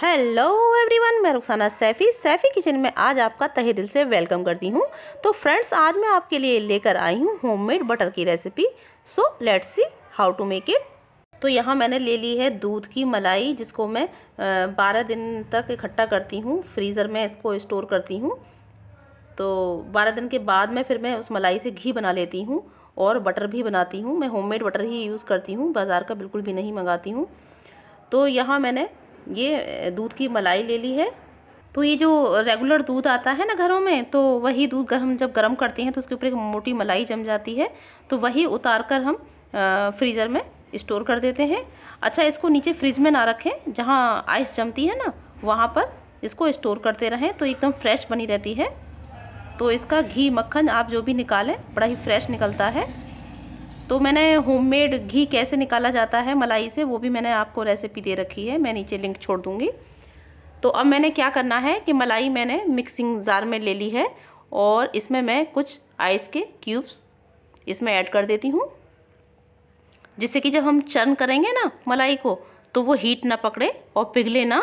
hello everyone मैं Rukhsana Saifi Saifi kitchen में आज आपका तहे दिल से वेलकम करती हूँ तो फ्रेंड्स आज मैं आपके लिए लेकर आई हूँ होममेड बटर की recipe so let's see how to make it तो यहाँ मैंने ले ली है दूध की मलाई जिसको मैं बारह दिन तक इकट्ठा करती हूँ फ्रीज़र में इसको स्टोर करती हूँ तो बारह दिन के बाद में फिर मैं उस मलाई से घी बना लेती हूँ और बटर भी बनाती हूँ मैं होम बटर ही यूज़ करती हूँ बाज़ार का बिल्कुल भी नहीं मंगाती हूँ तो यहाँ मैंने ये दूध की मलाई ले ली है तो ये जो रेगुलर दूध आता है ना घरों में तो वही दूध हम जब गर्म करते हैं तो उसके ऊपर एक मोटी मलाई जम जाती है तो वही उतार कर हम फ्रीज़र में स्टोर कर देते हैं अच्छा इसको नीचे फ्रिज में ना रखें जहाँ आइस जमती है ना वहाँ पर इसको स्टोर करते रहें तो एकदम फ्रेश बनी रहती है तो इसका घी मक्खन आप जो भी निकालें बड़ा ही फ्रेश निकलता है तो मैंने होममेड घी कैसे निकाला जाता है मलाई से वो भी मैंने आपको रेसिपी दे रखी है मैं नीचे लिंक छोड़ दूँगी तो अब मैंने क्या करना है कि मलाई मैंने मिक्सिंग जार में ले ली है और इसमें मैं कुछ आइस के क्यूब्स इसमें ऐड कर देती हूँ जिससे कि जब हम चर्न करेंगे ना मलाई को तो वो हीट ना पकड़े और पिघले ना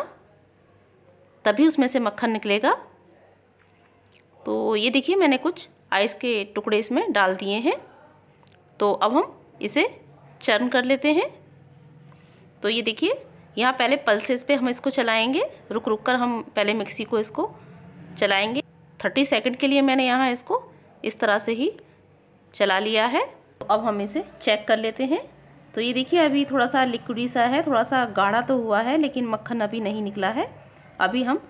तभी उसमें से मक्खन निकलेगा तो ये देखिए मैंने कुछ आइस के टुकड़े इसमें डाल दिए हैं तो अब हम इसे चर्न कर लेते हैं तो ये देखिए यहाँ पहले पल्सेस पे हम इसको चलाएंगे रुक रुक कर हम पहले मिक्सी को इसको चलाएंगे थर्टी सेकेंड के लिए मैंने यहाँ इसको इस तरह से ही चला लिया है तो अब हम इसे चेक कर लेते हैं तो ये देखिए अभी थोड़ा सा लिक्विडी सा है थोड़ा सा गाढ़ा तो हुआ है लेकिन मक्खन अभी नहीं निकला है अभी हम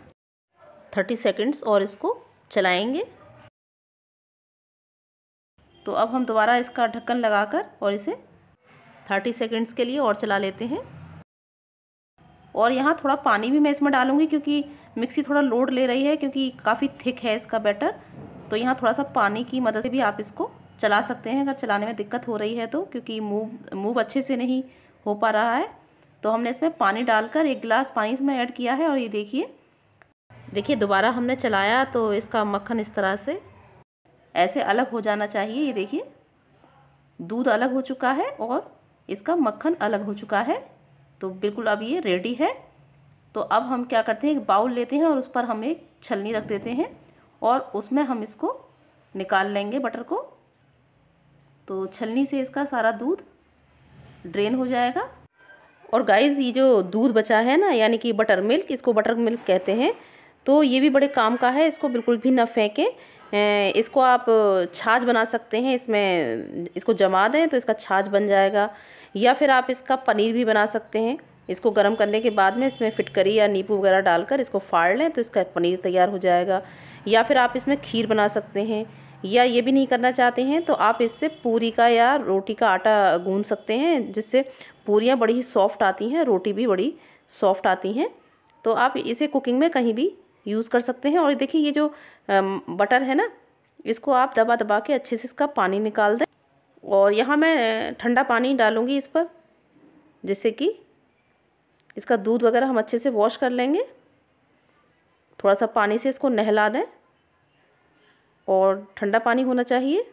थर्टी सेकेंड्स और इसको चलाएँगे तो अब हम दोबारा इसका ढक्कन लगाकर और इसे थर्टी सेकेंड्स के लिए और चला लेते हैं और यहाँ थोड़ा पानी भी मैं इसमें डालूँगी क्योंकि मिक्सी थोड़ा लोड ले रही है क्योंकि काफ़ी थिक है इसका बैटर तो यहाँ थोड़ा सा पानी की मदद से भी आप इसको चला सकते हैं अगर चलाने में दिक्कत हो रही है तो क्योंकि मूव मूव अच्छे से नहीं हो पा रहा है तो हमने इसमें पानी डालकर एक गिलास पानी इसमें ऐड किया है और ये देखिए देखिए दोबारा हमने चलाया तो इसका मक्खन इस तरह से ऐसे अलग हो जाना चाहिए ये देखिए दूध अलग हो चुका है और इसका मक्खन अलग हो चुका है तो बिल्कुल अब ये रेडी है तो अब हम क्या करते हैं एक बाउल लेते हैं और उस पर हम एक छलनी रख देते हैं और उसमें हम इसको निकाल लेंगे बटर को तो छलनी से इसका सारा दूध ड्रेन हो जाएगा और गाइस ये जो दूध बचा है ना यानी कि बटर मिल्क इसको बटर मिल्क कहते हैं तो ये भी बड़े काम का है इसको बिल्कुल भी ना फेंकें इसको आप छाछ बना सकते हैं इसमें इसको जमा दें तो इसका छाछ बन जाएगा या फिर आप इसका पनीर भी बना सकते हैं इसको गर्म करने के बाद में इसमें फिटकरी या नींबू वगैरह डालकर इसको फाड़ लें तो इसका पनीर तैयार हो जाएगा या फिर आप इसमें खीर बना सकते हैं या ये भी नहीं करना चाहते हैं तो आप इससे पूरी का या रोटी का आटा गूँध सकते हैं जिससे पूरियाँ बड़ी ही सॉफ्ट आती हैं रोटी भी बड़ी सॉफ्ट आती हैं तो आप इसे कुकिंग में कहीं भी यूज़ कर सकते हैं और देखिए ये जो बटर है ना इसको आप दबा दबा के अच्छे से इसका पानी निकाल दें और यहाँ मैं ठंडा पानी डालूँगी इस पर जिससे कि इसका दूध वगैरह हम अच्छे से वॉश कर लेंगे थोड़ा सा पानी से इसको नहला दें और ठंडा पानी होना चाहिए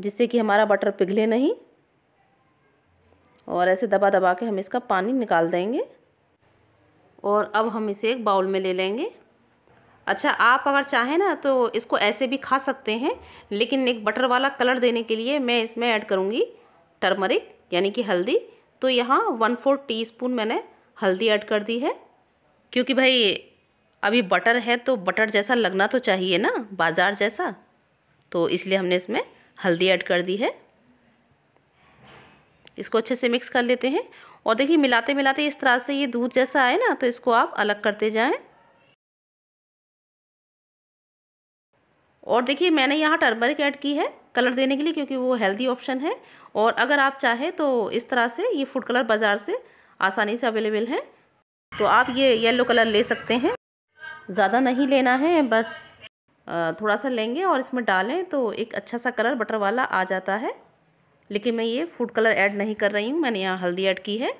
जिससे कि हमारा बटर पिघले नहीं और ऐसे दबा दबा के हम इसका पानी निकाल देंगे और अब हम इसे एक बाउल में ले लेंगे अच्छा आप अगर चाहें ना तो इसको ऐसे भी खा सकते हैं लेकिन एक बटर वाला कलर देने के लिए मैं इसमें ऐड करूँगी टर्मरिक यानी कि हल्दी तो यहाँ वन फोर टी मैंने हल्दी ऐड कर दी है क्योंकि भाई अभी बटर है तो बटर जैसा लगना तो चाहिए ना बाज़ार जैसा तो इसलिए हमने इसमें हल्दी ऐड कर दी है इसको अच्छे से मिक्स कर लेते हैं और देखिए मिलाते मिलाते इस तरह से ये दूध जैसा आए ना तो इसको आप अलग करते जाएँ और देखिए मैंने यहाँ टर्मरिक ऐड की है कलर देने के लिए क्योंकि वो हेल्दी ऑप्शन है और अगर आप चाहें तो इस तरह से ये फूड कलर बाज़ार से आसानी से अवेलेबल हैं तो आप ये येलो कलर ले सकते हैं ज़्यादा नहीं लेना है बस थोड़ा सा लेंगे और इसमें डालें तो एक अच्छा सा कलर बटर वाला आ जाता है लेकिन मैं ये फूड कलर ऐड नहीं कर रही हूँ मैंने यहाँ हल्दी ऐड की है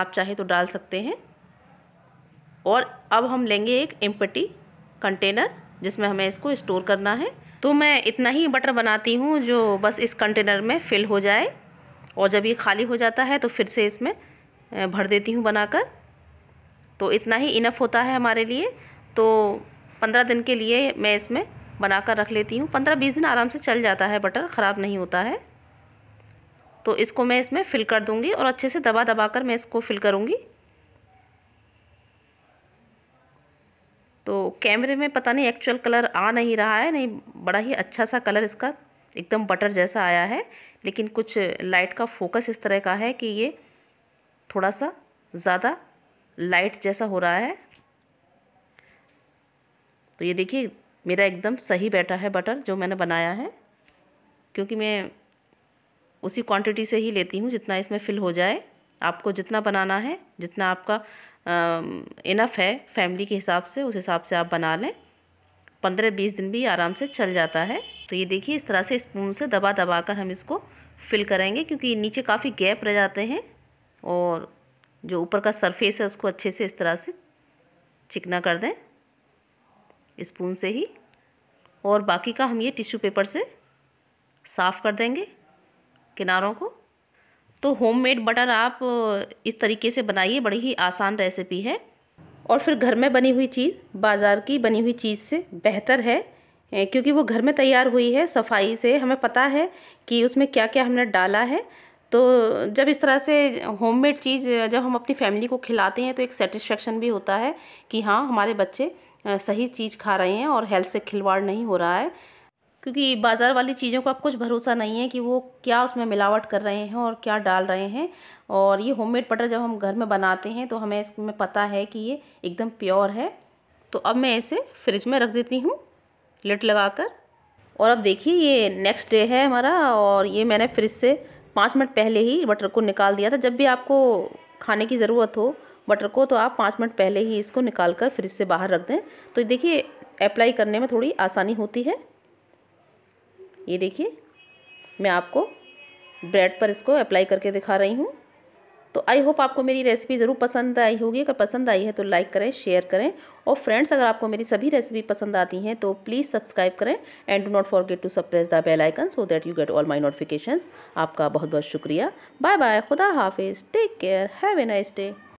आप चाहे तो डाल सकते हैं और अब हम लेंगे एक एम्पटी कंटेनर जिसमें हमें इसको स्टोर करना है तो मैं इतना ही बटर बनाती हूँ जो बस इस कंटेनर में फिल हो जाए और जब ये खाली हो जाता है तो फिर से इसमें भर देती हूँ बनाकर तो इतना ही इनफ होता है हमारे लिए तो पंद्रह दिन के लिए मैं इसमें बनाकर रख लेती हूँ पंद्रह बीस दिन आराम से चल जाता है बटर ख़राब नहीं होता है तो इसको मैं इसमें फिल कर दूँगी और अच्छे से दबा दबा कर मैं इसको फिल करूँगी तो कैमरे में पता नहीं एक्चुअल कलर आ नहीं रहा है नहीं बड़ा ही अच्छा सा कलर इसका एकदम बटर जैसा आया है लेकिन कुछ लाइट का फोकस इस तरह का है कि ये थोड़ा सा ज़्यादा लाइट जैसा हो रहा है तो ये देखिए मेरा एकदम सही बैठा है बटर जो मैंने बनाया है क्योंकि मैं उसी क्वांटिटी से ही लेती हूँ जितना इसमें फिल हो जाए आपको जितना बनाना है जितना आपका इनफ है फैमिली के हिसाब से उस हिसाब से आप बना लें पंद्रह बीस दिन भी आराम से चल जाता है तो ये देखिए इस तरह से स्पून से दबा दबा कर हम इसको फिल करेंगे क्योंकि नीचे काफ़ी गैप रह जाते हैं और जो ऊपर का सरफेस है उसको अच्छे से इस तरह से चिकना कर दें स्पून से ही और बाकी का हम ये टिश्यू पेपर से साफ़ कर देंगे किनारों को तो होममेड बटर आप इस तरीके से बनाइए बड़ी ही आसान रेसिपी है और फिर घर में बनी हुई चीज़ बाज़ार की बनी हुई चीज़ से बेहतर है क्योंकि वो घर में तैयार हुई है सफाई से हमें पता है कि उसमें क्या क्या हमने डाला है तो जब इस तरह से होममेड चीज़ जब हम अपनी फैमिली को खिलाते हैं तो एक सेटिस्फेक्शन भी होता है कि हाँ हमारे बच्चे सही चीज़ खा रहे हैं और हेल्थ से खिलवाड़ नहीं हो रहा है क्योंकि बाज़ार वाली चीज़ों का कुछ भरोसा नहीं है कि वो क्या उसमें मिलावट कर रहे हैं और क्या डाल रहे हैं और ये होममेड बटर जब हम घर में बनाते हैं तो हमें इसमें पता है कि ये एकदम प्योर है तो अब मैं इसे फ्रिज में रख देती हूँ लिट लगाकर और अब देखिए ये नेक्स्ट डे है हमारा और ये मैंने फ्रिज से पाँच मिनट पहले ही बटर को निकाल दिया था जब भी आपको खाने की ज़रूरत हो बटर को तो आप पाँच मिनट पहले ही इसको निकाल कर फ्रिज से बाहर रख दें तो देखिए अप्लाई करने में थोड़ी आसानी होती है ये देखिए मैं आपको ब्रेड पर इसको अप्लाई करके दिखा रही हूँ तो आई होप आपको मेरी रेसिपी ज़रूर पसंद आई होगी अगर पसंद आई है तो लाइक करें शेयर करें और फ्रेंड्स अगर आपको मेरी सभी रेसिपी पसंद आती हैं तो प्लीज़ सब्सक्राइब करें and do not forget to suppress the bell icon so that you get all my notifications आपका बहुत बहुत शुक्रिया बाय बाय खुदा हाफिज़ take care have a nice day